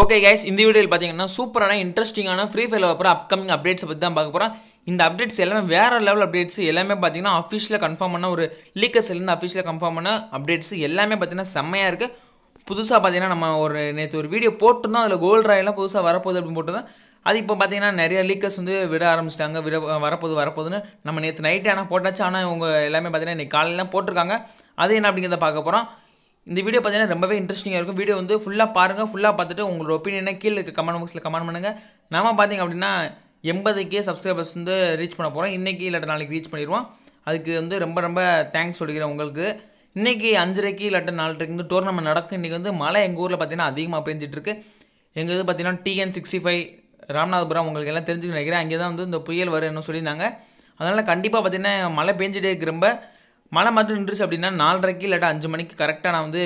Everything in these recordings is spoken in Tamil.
ஓகே கைஸ் இந்த வீடியோவில் பார்த்தீங்கன்னா சூப்பரான இன்ட்ரெஸ்டிங்கான ஃப்ரீ ஃபயரில் அப்புறம் அப்கமிங் அப்டேட்ஸ் பற்றி தான் பார்க்க போகிறோம் இந்த அப்டேட்ஸ் எல்லாமே வேறு லெவல் அப்டேட்ஸ் எல்லாமே பார்த்தீங்கன்னா அஃபீஷியலாக கன்ஃபார்ம் பண்ண ஒரு லீக்கர்ஸ்லேருந்து அஃபீஷியலாக கன்ஃபார்ம் பண்ண அப்டேட்ஸ் எல்லாமே பார்த்தீங்கன்னா செம்மையாக இருக்குது புதுசாக பார்த்தீங்கன்னா நம்ம ஒரு நேற்று ஒரு வீடியோ போட்டிருந்தோம் அதில் கோல்ட் ராயெல்லாம் புதுசாக வரப்போகுது அப்படின்னு போட்டிருந்தோம் அது இப்போ பார்த்தீங்கன்னா நிறைய லீக்கர்ஸ் வந்து விட ஆரம்பிச்சிட்டாங்க விட வரப்போது வரப்போகுதுன்னு நம்ம நேற்று நைட்டே ஆனால் போட்டாச்சு ஆனால் இவங்க எல்லாமே பார்த்தீங்கன்னா இன்றைக்கி காலையிலாம் போட்டிருக்காங்க அது என்ன அப்படிங்கிறத பார்க்க போகிறோம் இந்த வீடியோ பார்த்தீங்கன்னா ரொம்பவே இன்ட்ரெஸ்டிங்காக இருக்கும் வீடியோ வந்து ஃபுல்லாக பாருங்கள் ஃபுல்லாக பார்த்துட்டு உங்களோட ஒப்பீனியனை கீழே இருக்க கமெண்ட் பாக்ஸில் கமெண்ட் பண்ணுங்கள் நாம பார்த்தீங்க அப்படின்னா எண்பது கே சப்ஸ்கிரைபர்ஸ் வந்து ரீச் பண்ண போகிறோம் இன்றைக்கி இல்லாட்ட நாளைக்கு ரீச் பண்ணிடுவோம் அதுக்கு வந்து ரொம்ப ரொம்ப தேங்க்ஸ் சொல்லிக்கிறேன் உங்களுக்கு இன்றைக்கி அஞ்சரைக்கு இல்லாட்ட நாலரைக்கு வந்து டோர்னமெண்ட் நடக்கும் இன்றைக்கி வந்து மழை எங்கள் ஊரில் பார்த்தீங்கன்னா அதிகமாக பெஞ்சிட்ருக்கு எங்கள் இது பார்த்தீங்கன்னா டிஎன் சிக்ஸ்டி ஃபைவ் ராமநாதபுரம் உங்களுக்கு எல்லாம் தெரிஞ்சுக்க நினைக்கிறேன் அங்கே தான் வந்து இந்த புயல் வரும்னு சொல்லியிருந்தாங்க அதனால் கண்டிப்பாக பார்த்திங்கன்னா மழை பெஞ்சிட்டே இருக்கு ரொம்ப மழை மாதிரி நின்றுச்சு அப்படின்னா நாலரைக்கு இல்லாட்டா அஞ்சு மணிக்கு கரெக்டாக நான் வந்து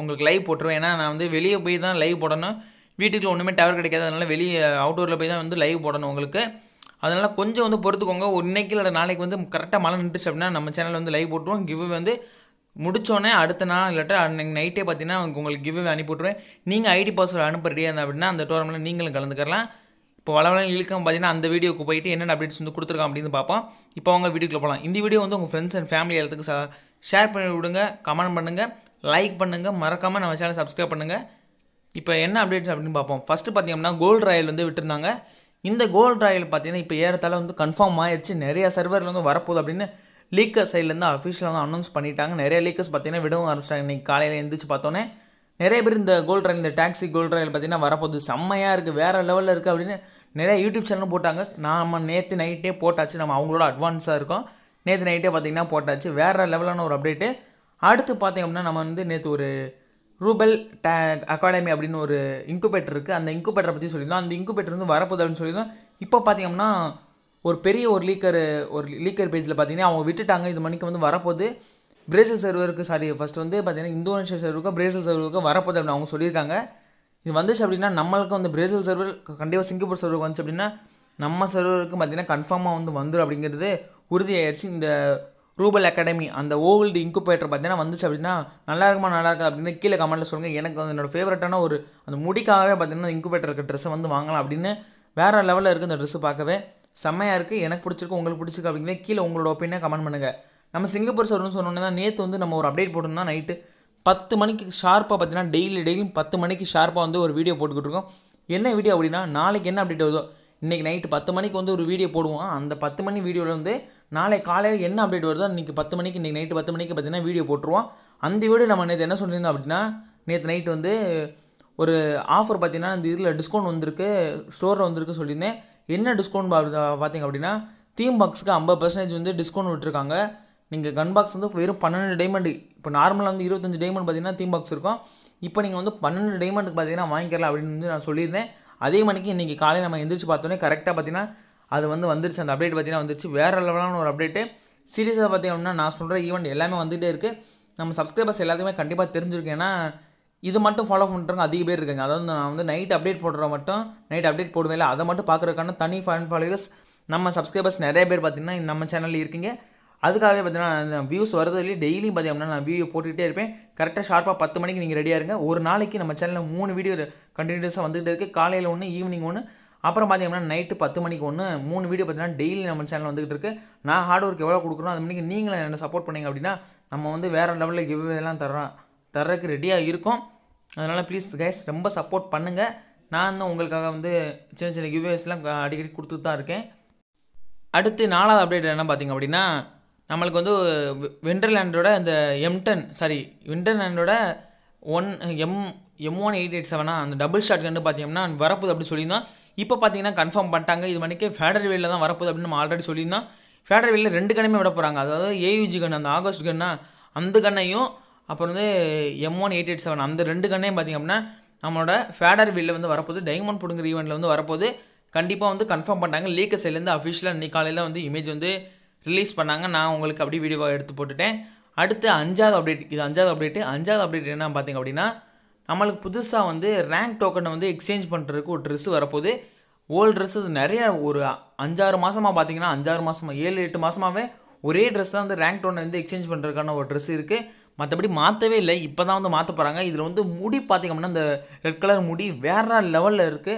உங்களுக்கு லைவ் போட்டுருவேன் ஏன்னா நான் வந்து வெளியே போய் தான் லைவ் போடணும் வீட்டுக்குள்ள ஒன்றுமே டவர் கிடைக்காது அதனால் வெளியே அவுட்டோரில் போய் தான் வந்து லைவ் போடணும் உங்களுக்கு அதனால் கொஞ்சம் வந்து பொறுத்துக்கோங்க இன்றைக்கி இல்லை நாளைக்கு வந்து கரெக்டாக மழை நின்றுச்சு அப்படின்னா நம்ம சேனலில் வந்து லைவ் போட்டுருவோம் கிவ் வந்து முடித்தோடனே அடுத்த நாள் இல்லாட்டா அன்னைக்கு நைட்டே பார்த்தீங்கன்னா உங்களுக்கு கிவ்வே அனுப்பிவிட்ருவேன் நீங்கள் ஐடி பாஸ்வேர்டு இருந்தால் அப்படின்னா அந்த டோர்னமெண்ட்டில் நீங்களும் கலந்துக்கலாம் இப்போ வளவளம் இழுக்கம் பார்த்தீங்கன்னா அந்த வீடியோக்கு போயிட்டு என்னென்ன அப்டேட்ஸ் வந்து கொடுத்துருக்கான் அப்படின்னு பார்ப்போம் இப்போ அவங்க வீடியோக்குள்ளே போகலாம் இந்த வீடியோ வந்து உங்கள் ஃப்ரெண்ட்ஸ் அண்ட் ஃபேமிலி எல்லாத்துக்கு ஷேர் பண்ணி விடுங்க கமெண்ட் பண்ணுங்கள் லைக் பண்ணுங்கள் மறக்காமல் நம்ம சேனல் சப்ஸ்கிரைப் பண்ணுங்கள் இப்போ என்ன அப்டேட்ஸ் அப்படின்னு பார்ப்போம் ஃபஸ்ட்டு பார்த்தீங்கன்னா கோல்டு ராயல் வந்து விட்டுருந்தாங்க இந்த கோல்டு ராயல் பார்த்தீங்கன்னா இப்போ ஏறத்தால் வந்து கன்ஃபார்ம் ஆயிடுச்சு நிறையா சர்வரில் வந்து வரப்போகுது அப்படின்னு லீக்கர் சைட்லேருந்து அஃபிஷியலாக வந்து அனௌன்ஸ் பண்ணிட்டாங்க நிறைய லீக்கர்ஸ் பார்த்தீங்கன்னா விடவும் ஆரம்பிச்சிட்டாங்க இன்றைக்கி காலையில் எழுந்திரிச்சு பார்த்தோன்னே நிறைய பேர் இந்த கோல்ட் ரயில் இந்த டாக்ஸி கோல்ட் ரயில் பார்த்திங்கன்னா வரப்போகுது செம்மையாக இருக்குது வேறு லெவலில் இருக்குது அப்படின்னு நிறைய யூடியூப் சேனலும் போட்டாங்க நாம் நேற்று நைட்டே போட்டாச்சு நம்ம அவங்களோட அட்வான்ஸாக இருக்கோம் நேற்று நைட்டே பார்த்திங்கன்னா போட்டாச்சு வேறு லெவலான ஒரு அப்டேட்டு அடுத்து பார்த்திங்க அப்படின்னா நம்ம வந்து நேற்று ஒரு ரூபல் டே அகாடமி அப்படின்னு ஒரு இன்குபேட்டர் இருக்குது அந்த இன்குபேட்டரை பற்றி சொல்லியிருந்தோம் அந்த இன்குபேட்டர் வந்து வரப்போகுது அப்படின்னு சொல்லியிருந்தோம் இப்போ பார்த்திங்கன்னா ஒரு பெரிய ஒரு லீக்கர் ஒரு லீக்கர் பேஜில் பார்த்திங்கன்னா அவங்க விட்டுட்டாங்க இது மணிக்கு வந்து வரப்போகுது பிரேசில் சர்வருக்கு சாரி ஃபஸ்ட் வந்து பார்த்தீங்கன்னா இந்தோனேஷியா சர்வருக்கும் பிரேசில் சர்வருக்கும் வரப்போது அப்படின்னு அவங்க சொல்லியிருக்காங்க இது வந்துச்சு அப்படின்னா நம்மளுக்கு வந்து பிரேசில் சர்வர் கண்டிப்பாக சிங்கப்பூர் சர்வருக்கு வந்துச்சு அப்படின்னா நம்ம சர்வருக்கு பார்த்தீங்கன்னா கன்ஃபார்மாக வந்து வந்துடும் அப்படிங்கிறது உறுதியாயிடுச்சு இந்த ரூபல் அகாடமி அந்த ஓல்டு இன்குபேட்டர் பார்த்தீங்கன்னா வந்துச்சு அப்படின்னா நல்லா இருக்குமா நல்லா இருக்கா அப்படின்னு கீழே கமெண்ட்டில் சொல்லுங்கள் எனக்கு வந்து என்னோடய ஃபேவரட்டான ஒரு அந்த முடிக்காகவே பார்த்தீங்கன்னா இன்குபேட்டர் இருக்க ட்ரெஸ்ஸை வந்து வாங்கலாம் அப்படின்னு வேறு லெவலில் இருக்குது இந்த ட்ரெஸ்ஸு பார்க்கவே செம்மையாக இருக்குது எனக்கு பிடிச்சிருக்கு உங்களுக்கு பிடிச்சிருக்கு அப்படிங்கிறத கீழே உங்களோட ஒப்பீனியாக கமெண்ட் பண்ணுங்கள் நம்ம சிங்கப்பூர் சார்னு சொன்னோன்னா நேற்று வந்து நம்ம ஒரு அப்டேட் போட்டோம்னா நைட்டு பத்து மணிக்கு ஷார்ப்பாக பார்த்தீங்கன்னா டெய்லி டெய்லியும் பத்து மணிக்கு ஷார்ப்பாக வந்து ஒரு வீடியோ போட்டுக்கிட்டு இருக்கோம் என்ன வீடியோ அப்படின்னா நாளைக்கு என்ன அப்டேட் வருதோ இன்றைக்கி நைட்டு பத்து மணிக்கு வந்து ஒரு வீடியோ போடுவோம் அந்த பத்து மணி வீடியோவில் வந்து நாளை காலையில் என்ன அப்டேட் வருதோ இன்றைக்கி பத்து மணிக்கு இன்றைக்கி நைட்டு பத்து மணிக்கு பார்த்தீங்கன்னா வீடியோ போட்டுருவோம் அந்த வீடியோ நம்ம நேற்று என்ன சொல்லியிருந்தோம் அப்படின்னா நேற்று நைட்டு வந்து ஒரு ஆஃபர் பார்த்தீங்கன்னா இந்த இதில் டிஸ்கவுண்ட் வந்திருக்கு ஸ்டோரில் வந்திருக்கு சொல்லியிருந்தேன் என்ன டிஸ்கவுண்ட் பார்த்தீங்க அப்படின்னா தீம் பாக்ஸுக்கு ஐம்பது பர்சன்டேஜ் வந்து டிஸ்கவுண்ட் விட்டுருக்காங்க நீங்கள் கன் பாக்ஸ் வந்து வெறும் பன்னெண்டு டைமண்டு இப்போ நார்மலாக வந்து இருபத்தஞ்சு டைமண்ட் பார்த்தீங்கன்னா தீம் பாக்ஸ் இருக்கும் இப்போ நீங்கள் வந்து பன்னெண்டு டைமண்டுக்கு பார்த்தீங்கன்னா வாங்கிக்கலாம் அப்படின்னு வந்து நான் சொல்லியிருந்தேன் அதே மணிக்கு இன்றைக்கி காலையில் நம்ம எந்திரிச்சு பார்த்தோன்னே கரெக்டாக பார்த்தீங்கன்னா அது வந்து வந்துருச்சு அந்த அப்டேட் பார்த்தீங்கன்னா வந்துருச்சு வேறு லெவலான ஒரு அப்டேட்டு சீரியஸாக பார்த்தீங்கன்னா நான் சொல்கிற ஈவெண்ட் எல்லாமே வந்துகிட்டே இருக்குது நம்ம சப்ஸ்கிரைபர்ஸ் எல்லாத்தையுமே கண்டிப்பாக தெரிஞ்சிருக்கேன் ஏன்னா இது மட்டும் ஃபாலோ பண்ணுறவங்க அதிக பேர் இருக்காங்க அதாவது நான் வந்து நைட் அப்டேட் போடுற மட்டும் நைட் அப்டேட் போடுவேன் இல்லை அதை மட்டும் பார்க்குறக்கான தனி ஃபேன் ஃபாலோவர்ஸ் நம்ம சப்ஸ்கிரைபர்ஸ் நிறைய பேர் பார்த்திங்கன்னா நம்ம சேனலில் இருக்கீங்க அதுக்காகவே பார்த்தீங்கன்னா வியூஸ் இல்லையே டெய்லியும் பார்த்தீங்கன்னா நான் வீடியோ போட்டுக்கிட்டே இருப்பேன் கரெக்டாக ஷார்ப்பாக பத்து மணிக்கு நீங்கள் ரெடியாக இருங்க ஒரு நாளைக்கு நம்ம சேனலில் மூணு வீடியோ கண்டினியூஸாக வந்துகிட்டே இருக்குது காலையில் ஒன்று ஈவினிங் ஒன்று அப்புறம் பார்த்தீங்கன்னா நைட்டு பத்து மணிக்கு ஒன்று மூணு வீடியோ பார்த்தீங்கன்னா டெய்லி நம்ம சேனல் வந்துகிட்டு இருக்கு நான் ஹார்ட் ஒர்க் எவ்வளோ கொடுக்குறோம் அது மணிக்கு நீங்களும் என்ன சப்போர்ட் பண்ணிங்க அப்படின்னா நம்ம வந்து வேறு லெவலில் கிவ் எல்லாம் தர்றோம் தர்றதுக்கு ரெடியாக இருக்கும் அதனால் ப்ளீஸ் கைஸ் ரொம்ப சப்போர்ட் பண்ணுங்கள் நான் தான் உங்களுக்காக வந்து சின்ன சின்ன கிவ்வேஸ்லாம் அடிக்கடி கொடுத்துட்டு தான் இருக்கேன் அடுத்து நாலாவது அப்டேட் என்ன பார்த்திங்க அப்படின்னா நம்மளுக்கு வந்து அந்த இந்த எம்டன் சாரி விண்டர்லேண்டோட one M M one eight eight செவனா அந்த டபுள் ஷாட் கண்டு பார்த்தீங்கன்னா வரப்போது அப்படின்னு சொல்லியிருந்தோம் இப்போ பார்த்தீங்கன்னா கன்ஃபார்ம் பண்ணிட்டாங்க இது மணிக்கு ஃபேடர் வெளியில் தான் வரப்போது அப்படின்னு நம்ம ஆல்ரெடி சொல்லியிருந்தோம் ஃபேடர் வெளியில் ரெண்டு கண்ணுமே விட போகிறாங்க அதாவது ஏயூஜி கன் அந்த ஆகஸ்ட் கண்ணா அந்த கண்ணையும் அப்புறம் வந்து M one eight eight seven அந்த ரெண்டு கண்ணையும் பார்த்திங்க அப்படின்னா நம்மளோட ஃபேடர் வெளியில் வந்து வரப்போது டைமண்ட் பிடுங்குற ஈவெண்ட்டில் வந்து வரப்போது கண்டிப்பாக வந்து கன்ஃபார்ம் பண்ணிட்டாங்க லீக்க சைட்லேருந்து அஃபிஷியலாக இன்னைக்கு காலையில் வந்து இமேஜ் வந்து ரிலீஸ் பண்ணாங்க நான் உங்களுக்கு அப்படியே வீடியோவை எடுத்து போட்டுட்டேன் அடுத்து அஞ்சாவது அப்டேட் இது அஞ்சாவது அப்டேட்டு அஞ்சாவது அப்டேட் என்ன பார்த்திங்க அப்படின்னா நம்மளுக்கு புதுசாக வந்து ரேங்க் டோக்கனை வந்து எக்ஸ்சேஞ்ச் பண்ணுறதுக்கு ஒரு ட்ரெஸ் வரப்போகுது ஓல்டு ட்ரெஸ் அது நிறையா ஒரு அஞ்சாறு மாதமாக பார்த்தீங்கன்னா அஞ்சாறு மாதமாக ஏழு எட்டு மாதமாகவே ஒரே ட்ரெஸ் தான் வந்து ரேங்க் டோனை வந்து எக்ஸ்சேஞ்ச் பண்ணுறதுக்கான ஒரு ட்ரெஸ் இருக்குது மற்றபடி மாற்றவே இல்லை இப்போ தான் வந்து மாற்ற போகிறாங்க இதில் வந்து முடி பார்த்திங்க அப்படின்னா இந்த ரெட் கலர் முடி வேறு லெவலில் இருக்குது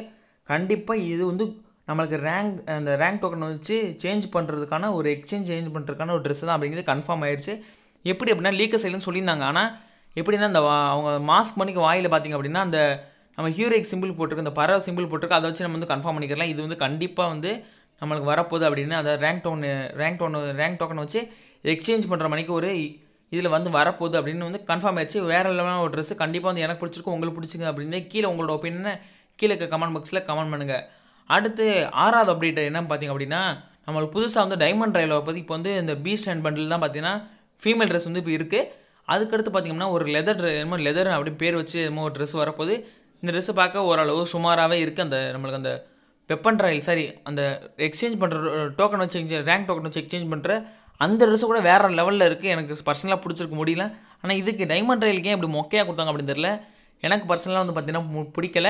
கண்டிப்பாக இது வந்து நம்மளுக்கு ரேங்க் அந்த ரேங்க் டோக்கன் வச்சு சேஞ்ச் பண்ணுறதுக்கான ஒரு எக்ஸ்சேஞ்ச் சேஞ்ச் பண்ணுறதுக்கான ஒரு ட்ரெஸ் தான் அப்படிங்கிறது கன்ஃபார்ம் ஆயிடுச்சு எப்படி அப்படின்னா லீக்க சைலன்னு சொல்லியிருந்தாங்க ஆனால் எப்படின்னா அந்த அவங்க மாஸ்க் மணிக்கு வாயில் பார்த்திங்க அப்படின்னா அந்த நம்ம ஹீரோயிக் சிம்பிள் போட்டிருக்கு அந்த பறவை சிம்பிள் போட்டிருக்கு அதை வச்சு நம்ம வந்து கன்ஃபார்ம் பண்ணிக்கலாம் இது வந்து கண்டிப்பாக வந்து நம்மளுக்கு வரப்போகுது அப்படின்னு அதாவது rank tone rank tone rank token வச்சு எக்ஸ்சேஞ்ச் பண்ணுற மணிக்கு ஒரு இதில் வந்து வரப்போகுது அப்படின்னு வந்து கன்ஃபார்ம் ஆயிடுச்சு வேறு இல்லாமல் ஒரு ட்ரெஸ்ஸு கண்டிப்பாக வந்து எனக்கு பிடிச்சிருக்கும் உங்களுக்கு பிடிச்சிங்க அப்படின்னு கீழே உங்களோட ஒப்பீனியனை கீழே கமெண்ட் பாக்ஸில் கமெண்ட் பண்ணுங்கள் அடுத்து ஆறாவது அப்டேட் என்ன பார்த்திங்க அப்படின்னா நம்மளுக்கு புதுசாக வந்து டைமண்ட் ரயிலை பற்றி இப்போ வந்து இந்த பீஸ்ட் அண்ட் பண்டில் தான் பார்த்தீங்கன்னா ஃபீமேல் ட்ரெஸ் வந்து இப்போ இருக்குது அதுக்கடுத்து பார்த்திங்கன்னா ஒரு லெதர் என்னமோ லெதர் அப்படின்னு பேர் வச்சு என்னமோ ஒரு ட்ரெஸ் வரப்போது இந்த ட்ரெஸ்ஸை பார்க்க ஓரளவு சுமாராகவே இருக்குது அந்த நம்மளுக்கு அந்த வெப்பன் ட்ரையல் சாரி அந்த எக்ஸ்சேஞ்ச் பண்ணுற டோக்கன் வச்சு எக்ஸ்சேஞ்ச் ரேங்க் டோக்கன் வச்சு எக்ஸ்சேஞ்ச் பண்ணுற அந்த ட்ரெஸ்ஸு கூட வேறு லெவலில் இருக்குது எனக்கு பர்சனலாக பிடிச்சிருக்க முடியல ஆனால் இதுக்கு டைமண்ட் ரயிலுக்கு ஏன் இப்படி மொக்கையாக கொடுத்தாங்க அப்படின்னு தெரில எனக்கு பர்சனலாக வந்து பார்த்திங்கன்னா பிடிக்கல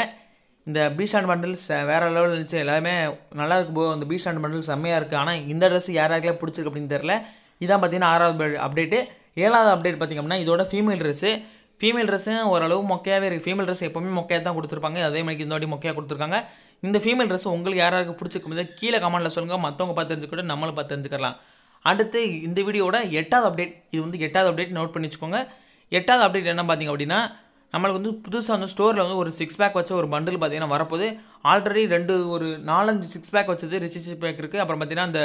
இந்த அண்ட் பண்டில்ஸ் வேறு லெவலில் இருந்துச்சு எல்லாமே நல்லா போது அந்த இந்த அண்ட் பண்டில் செம்மையாக இருக்குது ஆனால் இந்த ட்ரெஸ் யாராருக்கெல்லாம் பிடிச்சிருக்கு அப்படின்னு தெரில இதான் பார்த்தீங்கன்னா ஆறாவது அப்டேட்டு ஏழாவது அப்டேட் பார்த்திங்கன்னா இதோட ஃபீமேல் ட்ரெஸ்ஸு ஃபீமேல் ட்ரெஸ்ஸும் ஓரளவு மொக்கையாகவே இருக்குது ஃபீமேல் ட்ரெஸ் எப்போவுமே மொக்கையாக தான் கொடுத்துருப்பாங்க அதே மாதிரி இந்த வாட்டி மொக்கையாக கொடுத்துருக்காங்க இந்த ஃபீமேல் ட்ரெஸ் உங்களுக்கு யாராருக்கு பிடிச்சிருக்கும் கீழே கமெண்டில் சொல்லுங்கள் மற்றவங்க பார்த்து தெரிஞ்சுக்கிட்டு நம்மளும் பார்த்து தெரிஞ்சுக்கலாம் அடுத்து இந்த வீடியோட எட்டாவது அப்டேட் இது வந்து எட்டாவது அப்டேட் நோட் பண்ணி வச்சுக்கோங்க எட்டாவது அப்டேட் என்ன பார்த்திங்க அப்படின்னா நம்மளுக்கு வந்து புதுசாக வந்து ஸ்டோரில் வந்து ஒரு சிக்ஸ் பேக் வச்ச ஒரு பண்டில் பார்த்தீங்கன்னா வரப்போது ஆல்ரெடி ரெண்டு ஒரு நாலஞ்சு சிக்ஸ் பேக் வச்சது ரிச் பேக் இருக்குது அப்புறம் பார்த்தீங்கன்னா அந்த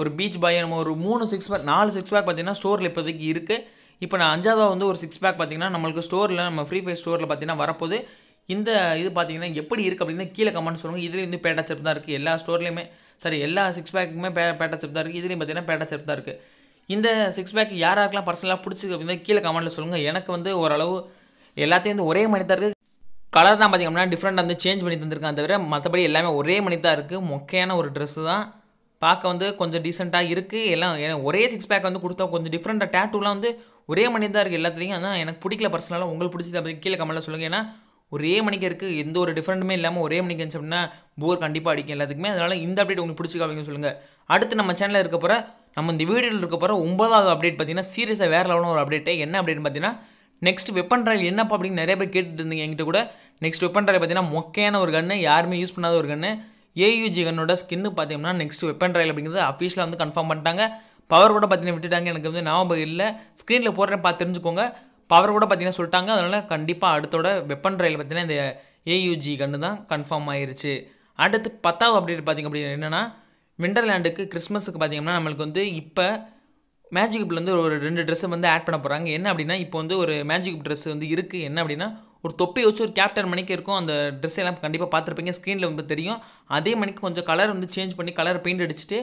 ஒரு பீச் பாய் நம்ம ஒரு மூணு சிக்ஸ் பேக் நாலு சிக்ஸ் பேக் பார்த்தீங்கன்னா ஸ்டோரில் இப்போதைக்கு இருக்குது இப்போ நான் அஞ்சாவதாக வந்து ஒரு சிக்ஸ் பேக் பார்த்தீங்கன்னா நம்மளுக்கு ஸ்டோரில் நம்ம ஃப்ரீ ஃபயர் ஸ்டோரில் பார்த்தீங்கன்னா வரப்போது இந்த இது பார்த்தீங்கன்னா எப்படி இருக்குது அப்படின்னா கீழே கமெண்ட் சொல்லுங்கள் இதுலேயும் வந்து பேட்டா செப் தான் இருக்குது எல்லா ஸ்டோர்லேயுமே சரி எல்லா சிக்ஸ் பேக்குமே பே பேட்டா செப் தான் இருக்குது இதுலேயும் பார்த்தீங்கன்னா பேட்டா செப் தான் இருக்குது இந்த சிக்ஸ் பேக் யாராருக்கெல்லாம் பர்சனலாக பிடிச்சிருக்கு அப்படின்னா கீழே கமெண்ட்டில் சொல்லுங்கள் எனக்கு வந்து ஓரளவு எல்லாத்தையும் வந்து ஒரே மனிதருக்கு கலர் தான் பார்த்தீங்கன்னா டிஃப்ரெண்ட் வந்து சேஞ்ச் பண்ணி தந்திருக்காங்க தவிர மற்றபடி எல்லாமே ஒரே மனிதாக இருக்குது மொக்கையான ஒரு ட்ரெஸ்ஸு தான் பார்க்க வந்து கொஞ்சம் டீசெண்டாக இருக்குது எல்லாம் ஏன்னா ஒரே சிக்ஸ் பேக் வந்து கொடுத்தா கொஞ்சம் டிஃப்ரெண்ட்டாக டேட்டூலாம் வந்து ஒரே மணி தான் இருக்குது எல்லாத்துலேயும் அதான் எனக்கு பிடிக்கல பர்சனலாக உங்களுக்கு பிடிச்சது அப்படி கீழே கமலில் சொல்லுங்கள் ஏன்னா ஒரே மணிக்கு இருக்குது எந்த ஒரு டிஃப்ரெண்ட்டுமே இல்லாமல் ஒரே மணிக்கு இருந்துச்சு அப்படின்னா போர் கண்டிப்பாக அடிக்கும் எல்லாத்துக்குமே அதனால் இந்த அப்டேட் உங்களுக்கு பிடிச்சிக்க அப்படின்னு சொல்லுங்கள் அடுத்து நம்ம சேனலில் இருக்க போகிற நம்ம இந்த வீடியோவில் இருக்க போகிற ஒன்பதாவது அப்டேட் பார்த்திங்கன்னா சீரியஸாக வேறு லெவலில் ஒரு அப்டேட்டே என்ன அப்டேட்னு பார்த்தீங்கன்னா நெக்ஸ்ட் வெப்பன் ட்ரையல் என்னப்பா அப்படின்னு நிறைய பேர் கேட்டுட்டு இருந்தீங்க என்கிட்ட கூட நெக்ஸ்ட் வெப்பன் ராயல் பார்த்தீங்கன்னா மொக்கையான ஒரு கன்று யாருமே யூஸ் பண்ணாத ஒரு கன்று ஏயூஜி கன்னோட ஸ்கின்னு பார்த்தீங்கன்னா நெக்ஸ்ட் வெப்பன் ராயல் அப்படிங்கிறது அஃபீஷியலாக வந்து கன்ஃபார்ம் பண்ணிட்டாங்க பவர் கூட பார்த்தீங்கன்னா விட்டுட்டாங்க எனக்கு வந்து ஞாபகம் இல்லை ஸ்க்ரீனில் போடுறேன் பார்த்து தெரிஞ்சுக்கோங்க பவர் கூட பார்த்தீங்கன்னா சொல்லிட்டாங்க அதனால் கண்டிப்பாக அடுத்தோட வெப்பன் ரயில் பார்த்தீங்கன்னா இந்த ஏயூஜி கன்று தான் கன்ஃபார்ம் ஆயிருச்சு அடுத்து பத்தாவது அப்டேட் பார்த்திங்க அப்படின்னு என்னென்னா விண்டர்லேண்டுக்கு கிறிஸ்மஸுக்கு பார்த்திங்கன்னா நம்மளுக்கு வந்து இப்போ மேஜிக் வந்து ஒரு ரெண்டு ட்ரெஸ்ஸை வந்து ஆட் பண்ண போகிறாங்க என்ன அப்படின்னா இப்போ வந்து ஒரு மேஜிக் ட்ரெஸ் வந்து இருக்குது என்ன அப்படின்னா ஒரு தொப்பையை வச்சு ஒரு கேப்டன் மணிக்கு இருக்கும் அந்த ட்ரெஸ் எல்லாம் கண்டிப்பாக பார்த்துருப்பீங்க ஸ்க்ரீனில் வந்து தெரியும் அதே மணிக்கு கொஞ்சம் கலர் வந்து சேஞ்ச் பண்ணி கலர் பெயிண்ட் அடிச்சுட்டு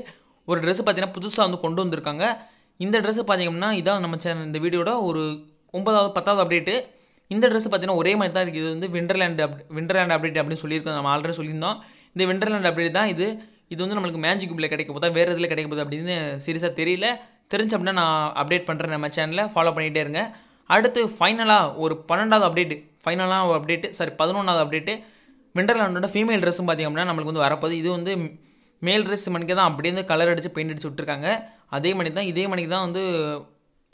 ஒரு ட்ரெஸ்ஸு பார்த்தீங்கன்னா புதுசாக வந்து கொண்டு வந்திருக்காங்க இந்த ட்ரெஸ்ஸு பார்த்தீங்கன்னா இதான் நம்ம சேனல் இந்த வீடியோட ஒரு ஒன்பதாவது பத்தாவது அப்டேட்டு இந்த ட்ரெஸ் பார்த்தீங்கன்னா ஒரே மாதிரி தான் இருக்குது இது வந்து விண்டர்லேண்ட் அப் விண்டர்லேண்ட் அப்டேட் அப்படின்னு சொல்லியிருக்கோம் நம்ம ஆல்ரெடி சொல்லியிருந்தோம் இந்த விண்டர்லேண்ட் அப்டேட் தான் இது இது வந்து நம்மளுக்கு மேஜிக் பிள்ளை கிடைக்க போதா வேறு இதில் கிடைக்க போதா அப்படின்னு சீரியஸாக தெரியல தெரிஞ்ச அப்படின்னா நான் அப்டேட் பண்ணுறேன் நம்ம சேனலில் ஃபாலோ பண்ணிகிட்டே இருங்க அடுத்து ஃபைனலாக ஒரு பன்னெண்டாவது அப்டேட்டு ஃபைனலாக ஒரு அப்டேட்டு சாரி பதினொன்றாவது அப்டேட்டு விண்டர்லாண்டோட ஃபீமேல் ட்ரெஸ்ஸும் பார்த்திங்க அப்படின்னா நம்மளுக்கு வந்து வரப்போது இது வந்து மேல் ட்ரெஸ் மணிக்கு தான் அப்படியே வந்து கலர் அடித்து பெயிண்ட் அடிச்சு விட்ருக்காங்க அதே மணிக்கு தான் இதே மணிக்கு தான் வந்து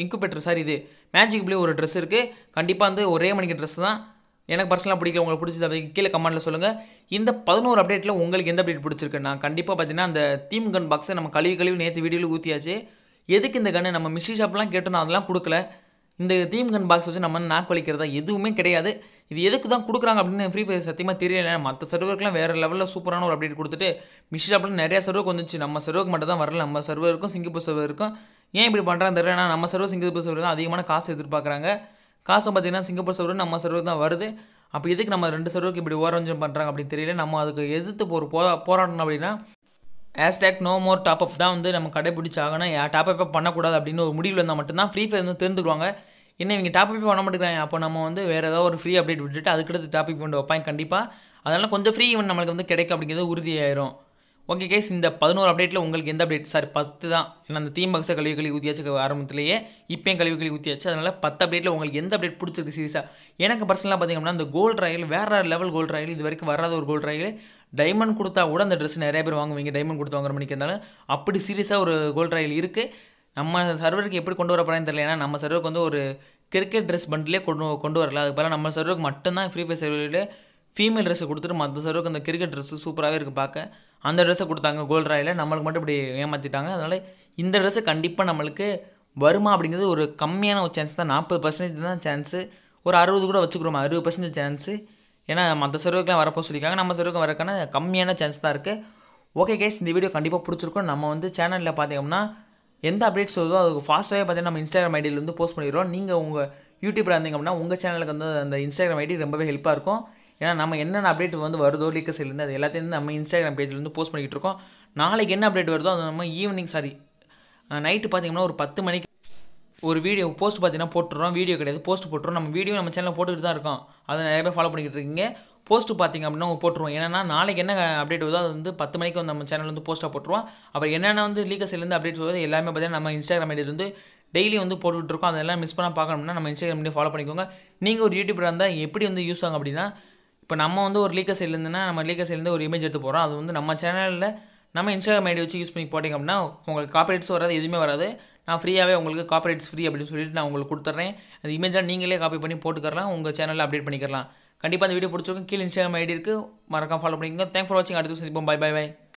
இன்குபேட்டர் சார் இது மேஜிக் பிளே ஒரு ட்ரெஸ் இருக்குது கண்டிப்பாக வந்து ஒரே மணிக்கு ட்ரெஸ் தான் எனக்கு பர்சனலாக பிடிக்கல உங்களுக்கு பிடிச்சது அப்படி கீழே கமெண்ட்டில் சொல்லுங்கள் இந்த பதினோரு அப்டேட்டில் உங்களுக்கு எந்த அப்டேட் பிடிச்சிருக்கு நான் கண்டிப்பாக பார்த்தீங்கன்னா அந்த தீம் கன் பாக்ஸை நம்ம கழுவி கழுவி நேற்று வீடியோவில் ஊற்றியாச்சு எதுக்கு இந்த கன்று நம்ம மிஷி ஷாப்லாம் கேட்டோம் அதெல்லாம் கொடுக்கல இந்த தீம் கன் பாக்ஸ் வச்சு நம்ம நாக்கு வலிக்கிறதா எதுவுமே கிடையாது இது எதுக்கு தான் கொடுக்குறாங்க அப்படின்னு ஃப்ரீ ஃபயர் சத்தியமாக தெரியல மற்ற சர்வருக்குலாம் வேறு லெவலில் சூப்பரான ஒரு அப்டேட் கொடுத்துட்டு மிஷி ஷாப்பில் நிறையா சர்வருக்கு வந்துச்சு நம்ம சர்வருக்கு மட்டும் தான் வரல நம்ம சர்வருக்கும் சிங்கப்பூர் சர்வருக்கும் ஏன் இப்படி பண்ணுறாங்க தெரியல நம்ம சர்வர் சிங்கப்பூர் சர்வர் தான் அதிகமான காசு எதிர்பார்க்குறாங்க காசும் பார்த்திங்கன்னா சிங்கப்பூர் சர்வர் நம்ம சர்வர் தான் வருது அப்போ எதுக்கு நம்ம ரெண்டு சர்வருக்கு இப்படி ஓரஞ்சம் பண்ணுறாங்க அப்படின்னு தெரியல நம்ம அதுக்கு எதிர்த்து ஒரு போரா போராடணும் அப்படின்னா ஹேஷ்டேக் நோ மோர் அப் தான் வந்து நம்ம கடைபிடிச்சி ஆகணும் டாப்அப்பே பண்ணக்கூடாது அப்படின்னு ஒரு முடிவில் இருந்தால் மட்டும்தான் ஃப்ரீ ஃபயர் வந்து தெரிஞ்சுக்குவாங்க என்ன இவங்க டாப்அப்பே பண்ண மாட்டேங்கிறாங்க அப்போ நம்ம வந்து வேறு ஏதாவது ஒரு ஃப்ரீ அப்டேட் விட்டுட்டு அதுக்கடுத்து டாப்பிக் கொண்டு வைப்பாங்க கண்டிப்பாக அதனால் கொஞ்சம் ஃப்ரீ இவன் நம்மளுக்கு வந்து கிடைக்கும் அப்படிங்கிறது உறுதியாயிரும் ஓகே கேஸ் இந்த பதினோரு அப்டேட்டில் உங்களுக்கு எந்த அப்டேட் சார் பத்து தான் ஏன்னா அந்த கழிவு கழிவு ஊற்றியாச்சு ஆரம்பத்திலேயே இப்போயும் கழிவுகளை ஊற்றியாச்சு அதனால் பத்து அப்டேட்டில் உங்களுக்கு எந்த அப்டேட் பிடிச்சிருக்கு சீரியஸாக எனக்கு பர்சனலாக பார்த்தீங்கன்னா அந்த கோல்டு ராயல் வேறு லெவல் கோல்டு ராயல் இது வரைக்கும் வராத ஒரு கோல்டு ராயல் டைமண்ட் கொடுத்தா கூட அந்த ட்ரெஸ் நிறைய பேர் வாங்குவீங்க டைமண்ட் கொடுத்து வாங்குற மணிக்கு இருந்தாலும் அப்படி சீரியஸாக ஒரு கோல்டு ராயல் இருக்குது நம்ம சர்வருக்கு எப்படி கொண்டு வர போகிறேன்னு தெரியல ஏன்னா நம்ம சர்வருக்கு வந்து ஒரு கிரிக்கெட் ட்ரெஸ் பண்டிலே கொண்டு கொண்டு வரல அது பதிலாக நம்ம சர்வருக்கு மட்டும்தான் ஃப்ரீ ஃபயர் சர்வரில் ஃபீமேல் ட்ரெஸ்ஸை கொடுத்துட்டு மற்ற சர்வருக்கு அந்த கிரிக்கெட் ட்ரெஸ்ஸு சூப்பராகவே இருக்குது பார்க்க அந்த ட்ரெஸ்ஸை கொடுத்தாங்க கோல்ட் ராயில் நம்மளுக்கு மட்டும் இப்படி ஏமாற்றிட்டாங்க அதனால் இந்த ட்ரெஸ்ஸு கண்டிப்பாக நம்மளுக்கு வருமா அப்படிங்கிறது ஒரு கம்மியான ஒரு சான்ஸ் தான் நாற்பது பர்சன்டேஜ் தான் சான்ஸு ஒரு அறுபது கூட வச்சுக்கிறோம் அறுபது பர்சன்டேஜ் சான்ஸு ஏன்னா மற்ற சர்வருக்குலாம் வரப்போ சொல்லியிருக்காங்க நம்ம சர்வருக்கு வரக்கான கம்மியான சான்ஸ் தான் இருக்குது ஓகே கேஸ் இந்த வீடியோ கண்டிப்பாக பிடிச்சிருக்கோம் நம்ம வந்து சேனலில் பார்த்தீங்கன்னா எந்த அப்டேட்ஸ் வருதோ அதுக்கு ஃபாஸ்ட்டாகவே பார்த்தீங்கன்னா நம்ம இன்ஸ்டாகிராம் ஐடியிலேருந்து போஸ்ட் பண்ணிடுறோம் நீங்கள் உங்கள் யூடியூப்பில் இருந்தீங்க அப்படின்னா உங்கள் சேனலுக்கு வந்து அந்த இன்ஸ்டாகிராம் ஐடி ரொம்பவே ஹெல்ப்பாக இருக்கும் ஏன்னா நம்ம என்னென்ன அப்டேட் வந்து வருதோ லீக்கஸ்லேருந்து அது எல்லாத்தையும் நம்ம இன்ஸ்டாகிராம் பேஜ்லேருந்து போஸ்ட் பண்ணிகிட்டு இருக்கோம் நாளைக்கு என்ன அப்டேட் வருதோ அது நம்ம ஈவினிங் சாரி நைட்டு பார்த்திங்கன்னா ஒரு பத்து மணிக்கு ஒரு வீடியோ போஸ்ட் பார்த்தீங்கன்னா போட்டுறோம் வீடியோ கிடையாது போஸ்ட் போட்டுரும் நம்ம வீடியோ நம்ம சேனலில் போட்டுக்கிட்டு தான் இருக்கோம் அதை நிறைய பேர் ஃபாலோ பண்ணிக்கிட்டு இருக்கீங்க போஸ்ட் பார்த்திங்க அப்படின்னா அவங்க போட்டுருவோம் ஏன்னா நாளைக்கு என்ன அப்டேட் வருதோ அது வந்து பத்து மணிக்கு வந்து நம்ம சேனல் வந்து போஸ்ட்டாக போட்டுருவோம் அப்புறம் என்னென்ன வந்து லீகஸ்லேருந்து அப்டேட் வருது எல்லாமே பார்த்தீங்கன்னா நம்ம இன்ஸ்டாகிராம் ஐடி வந்து டெய்லி வந்து போட்டுக்கிட்டு இருக்கோம் அதெல்லாம் மிஸ் பண்ணால் பார்க்கணும்னா நம்ம இன்ஸ்டாகிராம் ஃபாலோ பண்ணிக்கோங்க நீங்கள் ஒரு யூடியூபராக இருந்தால் எப்படி வந்து யூஸ் ஆகும் அப்படின்னா இப்போ நம்ம வந்து ஒரு லீக்கர் சைட்லேருந்துன்னா நம்ம லீக்கர் சைட்லேருந்து ஒரு இமேஜ் எடுத்து போகிறோம் அது வந்து நம்ம சேனலில் நம்ம இன்ஸ்டாகிராம் ஐடி வச்சு யூஸ் பண்ணி போட்டிங்க அப்படின்னா உங்களுக்கு காப்பரேட்ஸ் வராது எதுவுமே வராது நான் ஃப்ரீயாகவே உங்களுக்கு காப்பரேட்ஸ் ஃப்ரீ அப்படின்னு சொல்லிட்டு நான் உங்களுக்கு கொடுத்துட்றேன் அந்த இமேஜாக நீங்களே காப்பி பண்ணி போட்டுக்கலாம் உங்கள் சேனலில் அப்டேட் பண்ணிக்கலாம் கண்டிப்பாக அந்த வீடியோ பிடிச்சிருக்கும் கீழே இன்ஸ்டாகிராம் ஐடி இருக்குது மறக்காம ஃபாலோ பண்ணிக்கோங்க தேங்க் ஃபார் வாட்சிங் அடுத்து சந்திப்போம் பை பை பை